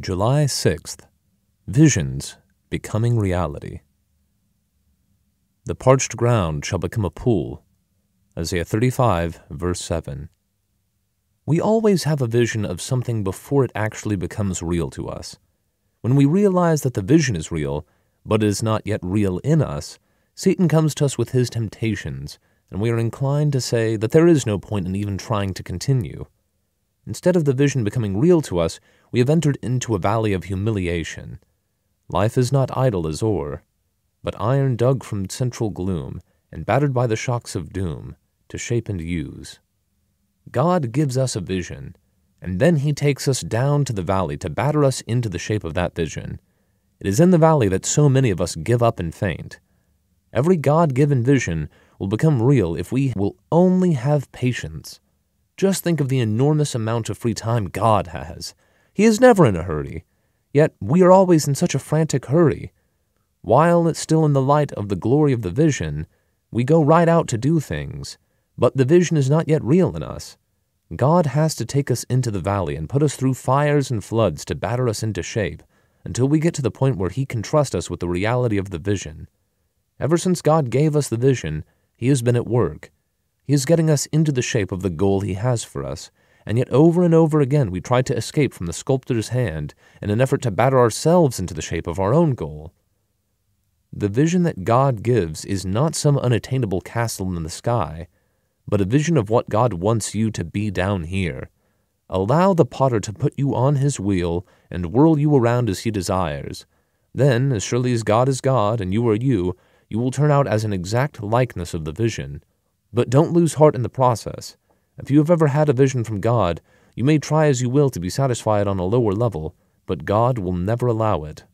July 6th Visions Becoming Reality. The parched ground shall become a pool. Isaiah 35, verse 7. We always have a vision of something before it actually becomes real to us. When we realize that the vision is real, but is not yet real in us, Satan comes to us with his temptations, and we are inclined to say that there is no point in even trying to continue. Instead of the vision becoming real to us, we have entered into a valley of humiliation. Life is not idle as ore, but iron dug from central gloom and battered by the shocks of doom to shape and use. God gives us a vision, and then he takes us down to the valley to batter us into the shape of that vision. It is in the valley that so many of us give up and faint. Every God given vision will become real if we will only have patience. Just think of the enormous amount of free time God has. He is never in a hurry. Yet we are always in such a frantic hurry. While it's still in the light of the glory of the vision, we go right out to do things, but the vision is not yet real in us. God has to take us into the valley and put us through fires and floods to batter us into shape until we get to the point where He can trust us with the reality of the vision. Ever since God gave us the vision, He has been at work. He is getting us into the shape of the goal he has for us, and yet over and over again we try to escape from the sculptor's hand in an effort to batter ourselves into the shape of our own goal. The vision that God gives is not some unattainable castle in the sky, but a vision of what God wants you to be down here. Allow the potter to put you on his wheel and whirl you around as he desires. Then, as surely as God is God and you are you, you will turn out as an exact likeness of the vision. But don't lose heart in the process. If you have ever had a vision from God, you may try as you will to be satisfied on a lower level, but God will never allow it.